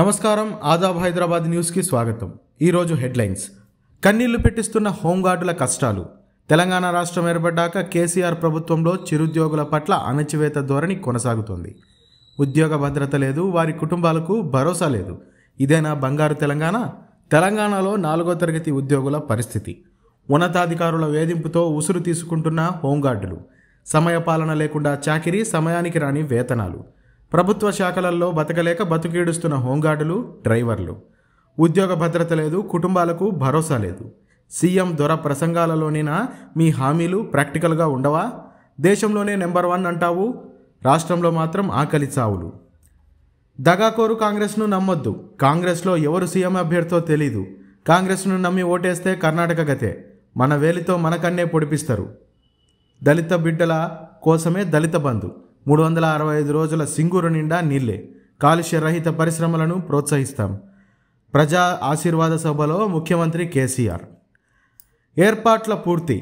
నమస్కారం ఆదాబ్ హైదరాబాద్ న్యూస్కి స్వాగతం ఈరోజు హెడ్లైన్స్ కన్నీళ్లు పెట్టిస్తున్న హోంగార్డుల కష్టాలు తెలంగాణ రాష్ట్రం ఏర్పడ్డాక కేసీఆర్ ప్రభుత్వంలో చిరుద్యోగుల పట్ల అణచివేత ధోరణి కొనసాగుతోంది ఉద్యోగ భద్రత లేదు వారి కుటుంబాలకు భరోసా లేదు ఇదేనా బంగారు తెలంగాణ తెలంగాణలో నాలుగో తరగతి ఉద్యోగుల పరిస్థితి ఉన్నతాధికారుల వేధింపుతో ఉసురు తీసుకుంటున్న హోంగార్డులు సమయపాలన లేకుండా చాకిరీ సమయానికి రాని వేతనాలు ప్రభుత్వ శాఖలలో బతకలేక బతుకీడుస్తున్న హోంగార్డులు డ్రైవర్లు ఉద్యోగ భద్రత లేదు కుటుంబాలకు భరోసా లేదు సీఎం దొర ప్రసంగాలలోనేనా మీ హామీలు ప్రాక్టికల్గా ఉండవా దేశంలోనే నెంబర్ వన్ అంటావు రాష్ట్రంలో మాత్రం ఆకలి చావులు దగాకోరు కాంగ్రెస్ను నమ్మొద్దు కాంగ్రెస్లో ఎవరు సీఎం అభ్యర్థో తెలీదు కాంగ్రెస్ను నమ్మి ఓటేస్తే కర్ణాటక గతే మన వేలితో మనకన్నే పొడిపిస్తారు దళిత బిడ్డల కోసమే దళిత బంధు మూడు వందల అరవై ఐదు రోజుల సింగూరు నిండా నీళ్లే కాలుష్య రహిత పరిశ్రమలను ప్రోత్సహిస్తాం ప్రజా ఆశీర్వాద సభలో ముఖ్యమంత్రి కేసీఆర్ ఏర్పాట్ల పూర్తి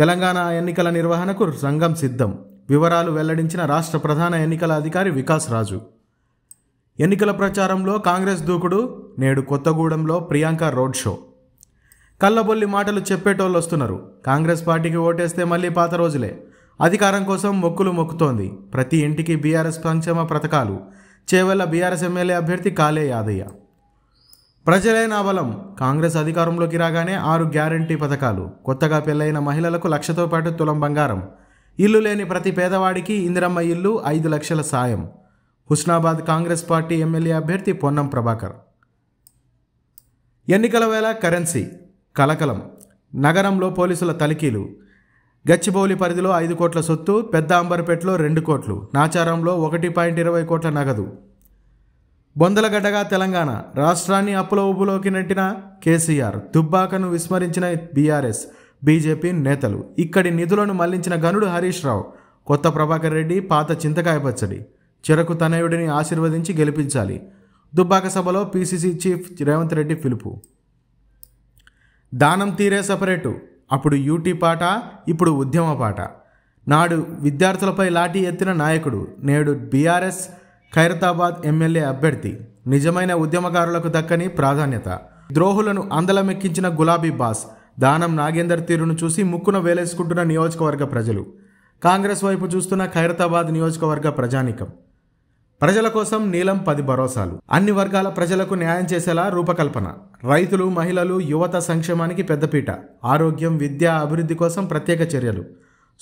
తెలంగాణ ఎన్నికల నిర్వహణకు సంఘం సిద్ధం వివరాలు వెల్లడించిన రాష్ట్ర ప్రధాన ఎన్నికల అధికారి వికాస్ రాజు ఎన్నికల ప్రచారంలో కాంగ్రెస్ దూకుడు నేడు కొత్తగూడెంలో ప్రియాంక రోడ్ షో కళ్ళబొల్లి మాటలు చెప్పేటోళ్ళు వస్తున్నారు కాంగ్రెస్ పార్టీకి ఓటేస్తే మళ్ళీ పాత రోజులే అధికారం కోసం మొక్కులు మొక్కుతోంది ప్రతి ఇంటికి బీఆర్ఎస్ సంక్షేమ పథకాలు చేవల్ల బీఆర్ఎస్ ఎమ్మెల్యే అభ్యర్థి కాలే యాదయ్య ప్రజలే నా బలం కాంగ్రెస్ అధికారంలోకి రాగానే ఆరు గ్యారంటీ పథకాలు కొత్తగా పెళ్ళైన మహిళలకు లక్షతో పాటు తులం బంగారం ఇల్లు లేని ప్రతి పేదవాడికి ఇందిరమ్మ ఇల్లు ఐదు లక్షల సాయం హుస్నాబాద్ కాంగ్రెస్ పార్టీ ఎమ్మెల్యే అభ్యర్థి పొన్నం ప్రభాకర్ ఎన్నికల వేళ కరెన్సీ కలకలం నగరంలో పోలీసుల తలిఖీలు గచ్చిబౌలి పరిధిలో ఐదు కోట్ల సొత్తు పెద్ద అంబర్పేటలో రెండు కోట్లు నాచారంలో ఒకటి పాయింట్ ఇరవై కోట్ల నగదు బొందలగడ్డగా తెలంగాణ రాష్ట్రాన్ని అప్పుల ఊబులోకి నెట్టిన కేసీఆర్ దుబ్బాకను విస్మరించిన బీఆర్ఎస్ బీజేపీ నేతలు ఇక్కడి నిధులను మళ్లించిన గనుడు హరీష్ రావు కొత్త ప్రభాకర్ రెడ్డి పాత చింతకాయ పచ్చడి చెరకు తనయుడిని ఆశీర్వదించి గెలిపించాలి దుబ్బాక సభలో పీసీసీ చీఫ్ రేవంత్ రెడ్డి పిలుపు దానం తీరే సపరేటు అప్పుడు యూటీ పాట ఇప్పుడు ఉద్యమ పాట నాడు విద్యార్థులపై లాఠీ ఎత్తిన నాయకుడు నేడు బీఆర్ఎస్ ఖైరతాబాద్ ఎమ్మెల్యే అభ్యర్థి నిజమైన ఉద్యమకారులకు దక్కని ప్రాధాన్యత ద్రోహులను అందలమెక్కించిన గులాబీ బాస్ దానం నాగేందర్ తీరును చూసి ముక్కున వేలేసుకుంటున్న నియోజకవర్గ ప్రజలు కాంగ్రెస్ వైపు చూస్తున్న ఖైరతాబాద్ నియోజకవర్గ ప్రజానికం ప్రజల కోసం నీలం పది భరోసాలు అన్ని వర్గాల ప్రజలకు న్యాయం చేసేలా రూపకల్పన రైతులు మహిళలు యువత సంక్షేమానికి పెద్దపీట ఆరోగ్యం విద్య అభివృద్ధి కోసం ప్రత్యేక చర్యలు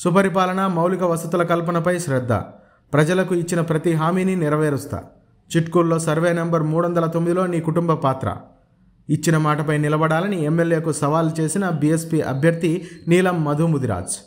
సుపరిపాలన మౌలిక వసతుల కల్పనపై శ్రద్ధ ప్రజలకు ఇచ్చిన ప్రతి హామీని నెరవేరుస్తా చిట్కూల్లో సర్వే నెంబర్ మూడు వందల తొమ్మిదిలో నీ కుటుంబ పాత్ర ఇచ్చిన మాటపై నిలబడాలని ఎమ్మెల్యేకు సవాల్ చేసిన బీఎస్పీ అభ్యర్థి నీలం మధు ముదిరాజ్